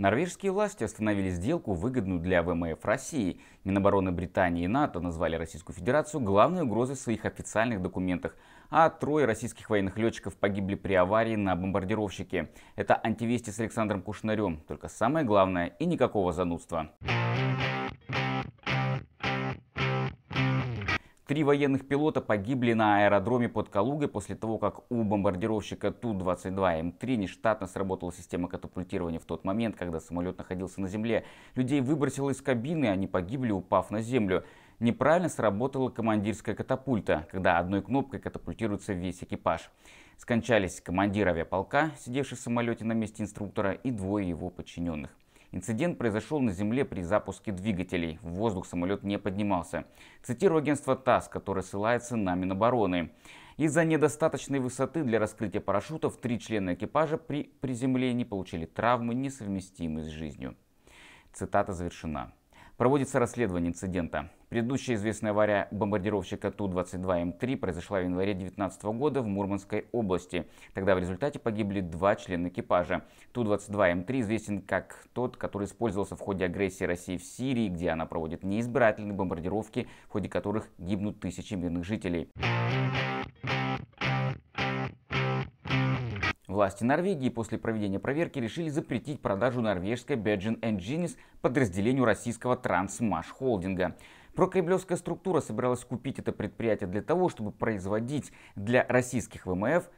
Норвежские власти остановили сделку, выгодную для ВМФ России. Минобороны Британии и НАТО назвали Российскую Федерацию главной угрозой в своих официальных документах, а трое российских военных летчиков погибли при аварии на бомбардировщике. Это антивести с Александром Кушнарем. Только самое главное и никакого занудства. Три военных пилота погибли на аэродроме под Калугой после того, как у бомбардировщика Ту-22М3 нештатно сработала система катапультирования в тот момент, когда самолет находился на земле. Людей выбросило из кабины, они погибли, упав на землю. Неправильно сработала командирская катапульта, когда одной кнопкой катапультируется весь экипаж. Скончались командир авиаполка, сидевший в самолете на месте инструктора, и двое его подчиненных. Инцидент произошел на Земле при запуске двигателей. В воздух самолет не поднимался. Цитирую агентство ТАСС, которое ссылается на Минобороны. Из-за недостаточной высоты для раскрытия парашютов три члена экипажа при приземлении получили травмы, несовместимые с жизнью. Цитата завершена. Проводится расследование инцидента. Предыдущая известная авария бомбардировщика Ту-22М3 произошла в январе 2019 года в Мурманской области. Тогда в результате погибли два члена экипажа. Ту-22М3 известен как тот, который использовался в ходе агрессии России в Сирии, где она проводит неизбирательные бомбардировки, в ходе которых гибнут тысячи мирных жителей. Власти Норвегии после проведения проверки решили запретить продажу норвежской Bergen Engineers подразделению российского Transmash холдинга. Прокремлевская структура собиралась купить это предприятие для того, чтобы производить для российских ВМФ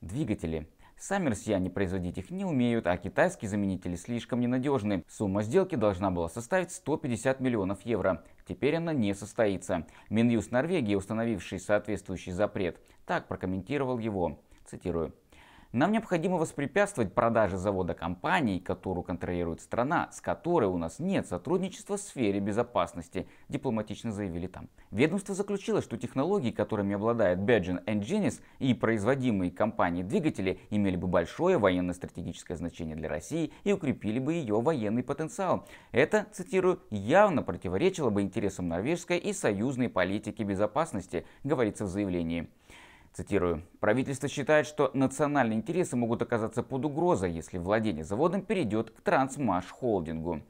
двигатели. Сами россияне производить их не умеют, а китайские заменители слишком ненадежны. Сумма сделки должна была составить 150 миллионов евро. Теперь она не состоится. Минюст Норвегии, установивший соответствующий запрет, так прокомментировал его. Цитирую. Нам необходимо воспрепятствовать продаже завода компании, которую контролирует страна, с которой у нас нет сотрудничества в сфере безопасности, дипломатично заявили там. Ведомство заключило, что технологии, которыми обладает Badgen Engineers и производимые компанией двигатели, имели бы большое военно-стратегическое значение для России и укрепили бы ее военный потенциал. Это, цитирую, явно противоречило бы интересам норвежской и союзной политики безопасности, говорится в заявлении. Цитирую. «Правительство считает, что национальные интересы могут оказаться под угрозой, если владение заводом перейдет к Трансмаш-холдингу».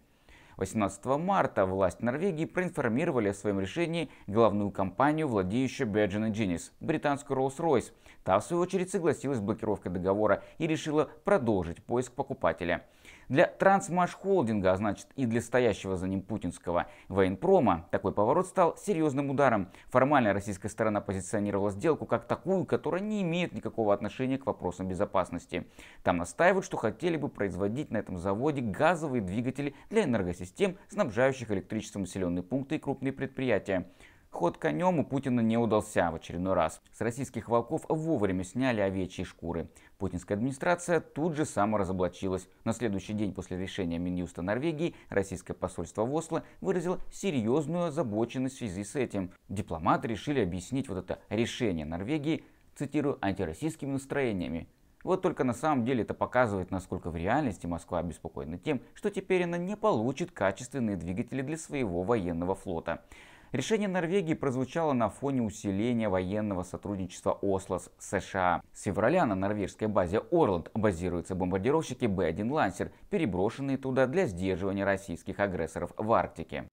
18 марта власть Норвегии проинформировали о своем решении главную компанию, владеющую Virgin Genius, британскую Rolls-Royce. Та, в свою очередь, согласилась с блокировкой договора и решила продолжить поиск покупателя. Для Трансмашхолдинга, а значит и для стоящего за ним путинского военпрома, такой поворот стал серьезным ударом. Формально российская сторона позиционировала сделку как такую, которая не имеет никакого отношения к вопросам безопасности. Там настаивают, что хотели бы производить на этом заводе газовые двигатели для энергосистем, снабжающих электричеством населенные пункты и крупные предприятия. Ход конем у Путина не удался в очередной раз. С российских волков вовремя сняли овечьи шкуры. Путинская администрация тут же саморазоблачилась. На следующий день после решения Минюста Норвегии российское посольство в Осло выразило серьезную озабоченность в связи с этим. Дипломаты решили объяснить вот это решение Норвегии, цитирую, антироссийскими настроениями. Вот только на самом деле это показывает, насколько в реальности Москва обеспокоена тем, что теперь она не получит качественные двигатели для своего военного флота. Решение Норвегии прозвучало на фоне усиления военного сотрудничества Осло с США. С февраля на норвежской базе Орланд базируются бомбардировщики Б-1 «Лансер», переброшенные туда для сдерживания российских агрессоров в Арктике.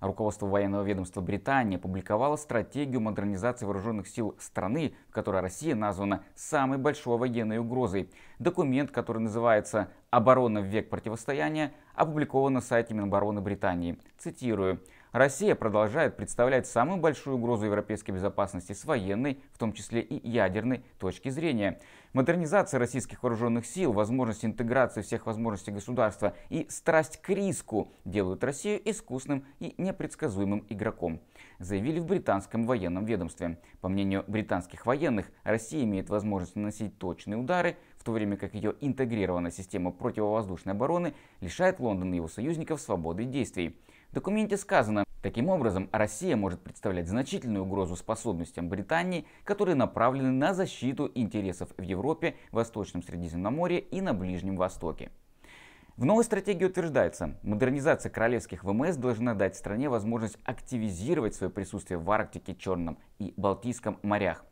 Руководство военного ведомства Британии опубликовало стратегию модернизации вооруженных сил страны, в которой Россия названа самой большой военной угрозой. Документ, который называется «Оборона в век противостояния», опубликован на сайте Минобороны Британии. Цитирую. Россия продолжает представлять самую большую угрозу европейской безопасности с военной, в том числе и ядерной, точки зрения. Модернизация российских вооруженных сил, возможность интеграции всех возможностей государства и страсть к риску делают Россию искусным и непредсказуемым игроком, заявили в британском военном ведомстве. По мнению британских военных, Россия имеет возможность наносить точные удары, в то время как ее интегрированная система противовоздушной обороны лишает Лондон и его союзников свободы действий. В документе сказано, Таким образом, Россия может представлять значительную угрозу способностям Британии, которые направлены на защиту интересов в Европе, Восточном Средиземноморье и на Ближнем Востоке. В новой стратегии утверждается, модернизация королевских ВМС должна дать стране возможность активизировать свое присутствие в Арктике, Черном и Балтийском морях.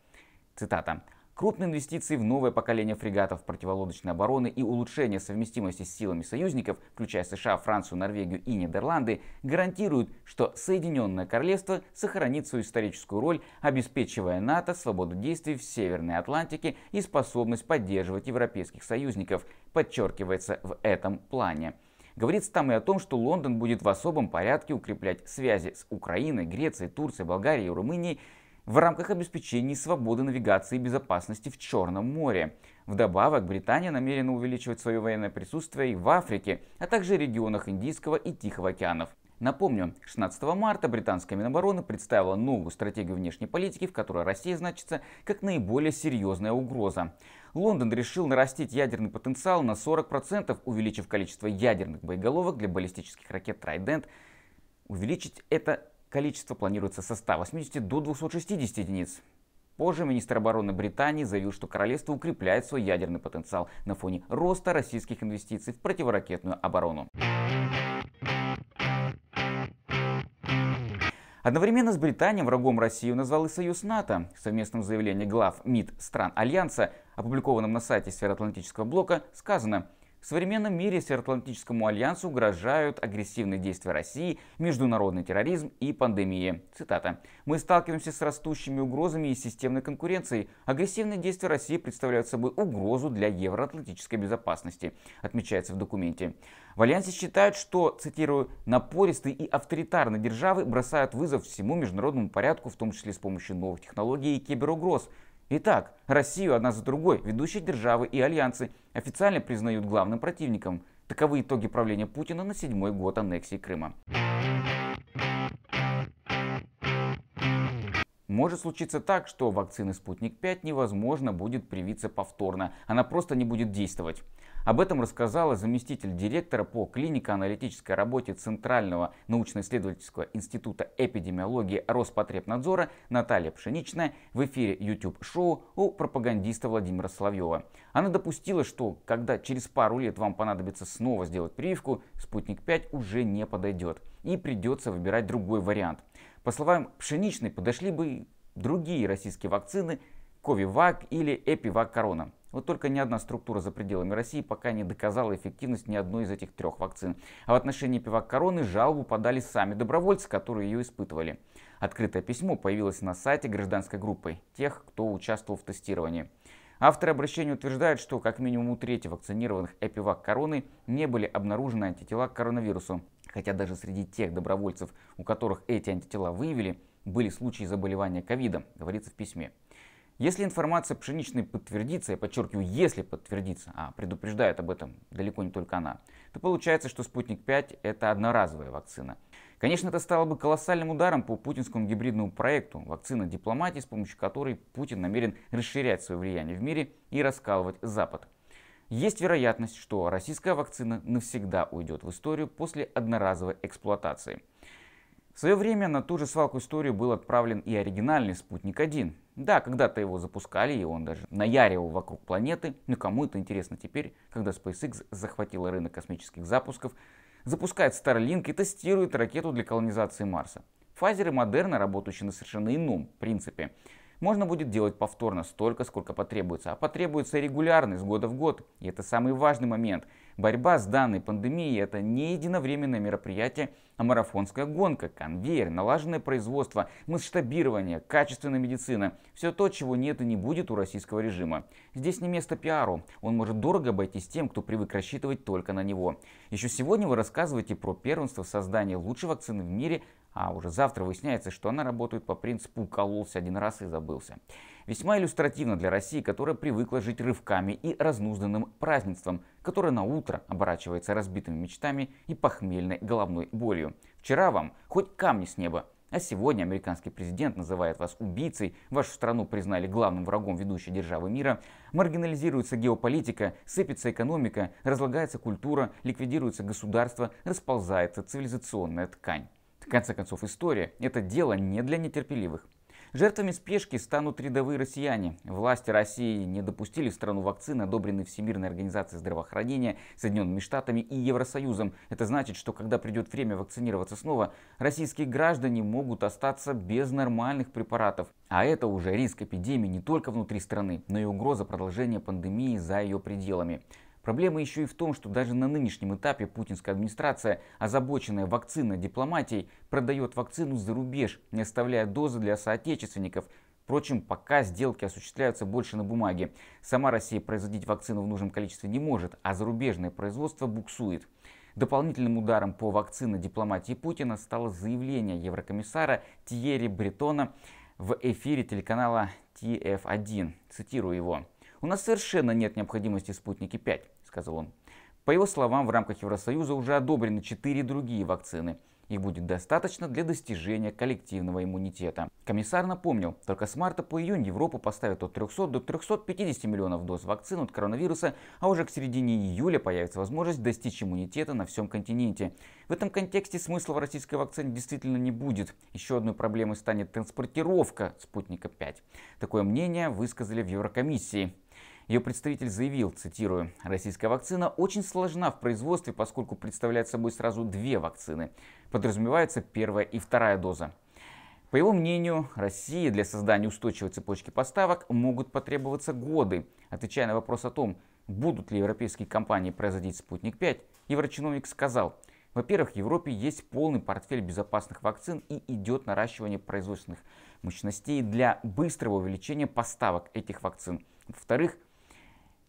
Цитата. Крупные инвестиции в новое поколение фрегатов противолодочной обороны и улучшение совместимости с силами союзников, включая США, Францию, Норвегию и Нидерланды, гарантируют, что Соединенное Королевство сохранит свою историческую роль, обеспечивая НАТО свободу действий в Северной Атлантике и способность поддерживать европейских союзников, подчеркивается в этом плане. Говорится там и о том, что Лондон будет в особом порядке укреплять связи с Украиной, Грецией, Турцией, Болгарией, и Румынией в рамках обеспечения свободы навигации и безопасности в Черном море. Вдобавок, Британия намерена увеличивать свое военное присутствие и в Африке, а также регионах Индийского и Тихого океанов. Напомню, 16 марта британская Минобороны представила новую стратегию внешней политики, в которой Россия значится как наиболее серьезная угроза. Лондон решил нарастить ядерный потенциал на 40%, увеличив количество ядерных боеголовок для баллистических ракет «Трайдент», увеличить это Количество планируется со 180 до 260 единиц. Позже министр обороны Британии заявил, что королевство укрепляет свой ядерный потенциал на фоне роста российских инвестиций в противоракетную оборону. Одновременно с Британией врагом России назвал и Союз НАТО. В совместном заявлении глав МИД стран Альянса, опубликованном на сайте Североатлантического блока, сказано – в современном мире Североатлантическому альянсу угрожают агрессивные действия России, международный терроризм и пандемия. Цитата. «Мы сталкиваемся с растущими угрозами и системной конкуренцией. Агрессивные действия России представляют собой угрозу для евроатлантической безопасности», отмечается в документе. В Альянсе считают, что, цитирую, «напористые и авторитарные державы бросают вызов всему международному порядку, в том числе с помощью новых технологий и киберугроз», Итак, Россию одна за другой ведущие державы и альянсы официально признают главным противником. Таковы итоги правления Путина на седьмой год аннексии Крыма. Может случиться так, что вакцины «Спутник 5» невозможно будет привиться повторно. Она просто не будет действовать. Об этом рассказала заместитель директора по клинико-аналитической работе Центрального научно-исследовательского института эпидемиологии Роспотребнадзора Наталья Пшеничная в эфире YouTube-шоу у пропагандиста Владимира Соловьева. Она допустила, что когда через пару лет вам понадобится снова сделать прививку, спутник 5 уже не подойдет и придется выбирать другой вариант. По словам Пшеничной, подошли бы другие российские вакцины Ковивак или Эпивак Корона. Вот только ни одна структура за пределами России пока не доказала эффективность ни одной из этих трех вакцин. А в отношении пивак-короны жалобу подали сами добровольцы, которые ее испытывали. Открытое письмо появилось на сайте гражданской группы тех, кто участвовал в тестировании. Авторы обращения утверждают, что как минимум у трети вакцинированных эпивак короны не были обнаружены антитела к коронавирусу. Хотя даже среди тех добровольцев, у которых эти антитела выявили, были случаи заболевания ковидом, говорится в письме. Если информация пшеничной подтвердится, я подчеркиваю, если подтвердится, а предупреждает об этом далеко не только она, то получается, что спутник 5 это одноразовая вакцина. Конечно, это стало бы колоссальным ударом по путинскому гибридному проекту вакцина дипломатии, с помощью которой Путин намерен расширять свое влияние в мире и раскалывать Запад. Есть вероятность, что российская вакцина навсегда уйдет в историю после одноразовой эксплуатации. В свое время на ту же свалку историю был отправлен и оригинальный «Спутник-1», да, когда-то его запускали, и он даже наяривал вокруг планеты, но ну, кому это интересно теперь, когда SpaceX захватила рынок космических запусков, запускает Starlink и тестирует ракету для колонизации Марса. Pfizer и Moderna, работающие на совершенно ином принципе, можно будет делать повторно столько, сколько потребуется, а потребуется регулярно, с года в год. И это самый важный момент – Борьба с данной пандемией – это не единовременное мероприятие, а марафонская гонка, конвейер, налаженное производство, масштабирование, качественная медицина – все то, чего нет и не будет у российского режима. Здесь не место пиару, он может дорого обойтись тем, кто привык рассчитывать только на него. Еще сегодня вы рассказываете про первенство в создании лучшей вакцины в мире, а уже завтра выясняется, что она работает по принципу «укололся один раз и забылся». Весьма иллюстративно для России, которая привыкла жить рывками и разнузданным празднеством, которое на утро оборачивается разбитыми мечтами и похмельной головной болью. Вчера вам хоть камни с неба, а сегодня американский президент называет вас убийцей, вашу страну признали главным врагом ведущей державы мира, маргинализируется геополитика, сыпется экономика, разлагается культура, ликвидируется государство, расползается цивилизационная ткань. В конце концов, история – это дело не для нетерпеливых. Жертвами спешки станут рядовые россияне. Власти России не допустили в страну вакцины, одобренные Всемирной организацией здравоохранения, Соединенными Штатами и Евросоюзом. Это значит, что когда придет время вакцинироваться снова, российские граждане могут остаться без нормальных препаратов. А это уже риск эпидемии не только внутри страны, но и угроза продолжения пандемии за ее пределами. Проблема еще и в том, что даже на нынешнем этапе путинская администрация, озабоченная вакциной дипломатией, продает вакцину за рубеж, не оставляя дозы для соотечественников. Впрочем, пока сделки осуществляются больше на бумаге. Сама Россия производить вакцину в нужном количестве не может, а зарубежное производство буксует. Дополнительным ударом по вакцина дипломатии Путина стало заявление еврокомиссара Тьерри Бретона в эфире телеканала TF1. Цитирую его. «У нас совершенно нет необходимости спутники спутнике 5», — сказал он. По его словам, в рамках Евросоюза уже одобрены четыре другие вакцины. Их будет достаточно для достижения коллективного иммунитета. Комиссар напомнил, только с марта по июнь Европа поставит от 300 до 350 миллионов доз вакцин от коронавируса, а уже к середине июля появится возможность достичь иммунитета на всем континенте. В этом контексте смысла в российской вакцине действительно не будет. Еще одной проблемой станет транспортировка спутника 5. Такое мнение высказали в Еврокомиссии. Ее представитель заявил, цитирую, «Российская вакцина очень сложна в производстве, поскольку представляет собой сразу две вакцины. Подразумевается первая и вторая доза. По его мнению, России для создания устойчивой цепочки поставок могут потребоваться годы. Отвечая на вопрос о том, будут ли европейские компании производить «Спутник-5», еврочиновник сказал, во-первых, в Европе есть полный портфель безопасных вакцин и идет наращивание производственных мощностей для быстрого увеличения поставок этих вакцин. Во-вторых,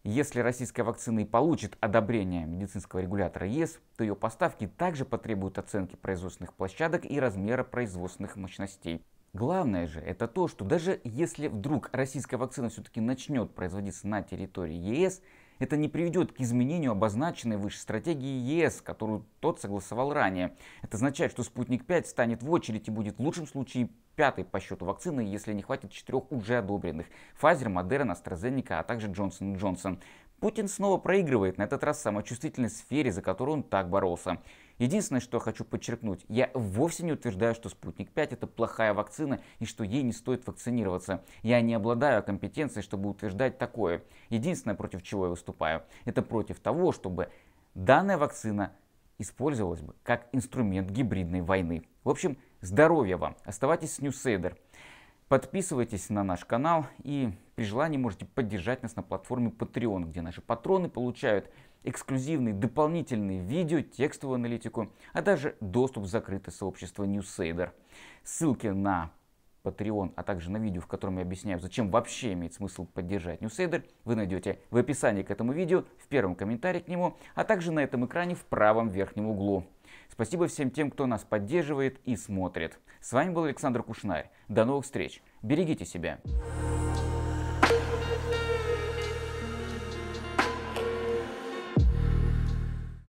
если российская вакцина и получит одобрение медицинского регулятора ЕС, то ее поставки также потребуют оценки производственных площадок и размера производственных мощностей. Главное же это то, что даже если вдруг российская вакцина все-таки начнет производиться на территории ЕС, это не приведет к изменению обозначенной выше стратегии ЕС, которую тот согласовал ранее. Это означает, что «Спутник 5» станет в очередь и будет в лучшем случае пятой по счету вакцины, если не хватит четырех уже одобренных – Pfizer, Moderna, AstraZeneca, а также Johnson Johnson. Путин снова проигрывает, на этот раз в самочувствительной сфере, за которую он так боролся. Единственное, что я хочу подчеркнуть, я вовсе не утверждаю, что «Спутник 5» это плохая вакцина и что ей не стоит вакцинироваться. Я не обладаю компетенцией, чтобы утверждать такое. Единственное, против чего я выступаю, это против того, чтобы данная вакцина использовалась бы как инструмент гибридной войны. В общем, здоровья вам. Оставайтесь с Ньюсейдер. Подписывайтесь на наш канал и при желании можете поддержать нас на платформе Patreon, где наши патроны получают эксклюзивные дополнительные видео, текстовую аналитику, а даже доступ в закрытое сообщество NewsAider. Ссылки на Patreon, а также на видео, в котором я объясняю, зачем вообще имеет смысл поддержать Ньюсейдер, вы найдете в описании к этому видео, в первом комментарии к нему, а также на этом экране в правом верхнем углу. Спасибо всем тем, кто нас поддерживает и смотрит. С вами был Александр Кушнарь. До новых встреч. Берегите себя.